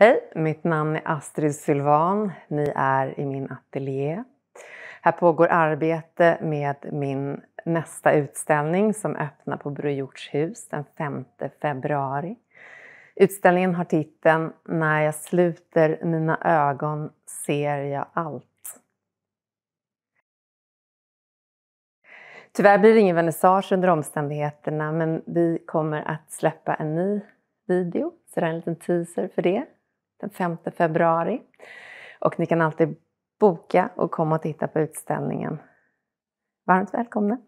Hej, mitt namn är Astrid Sylvan. Ni är i min ateljé. Här pågår arbete med min nästa utställning som öppnar på Brojorts hus den 5 februari. Utställningen har titeln När jag sluter mina ögon ser jag allt. Tyvärr blir det ingen vernissage under omständigheterna men vi kommer att släppa en ny video, så det är en liten teaser för det den 5 februari. Och ni kan alltid boka och komma och titta på utställningen. Varmt välkomna!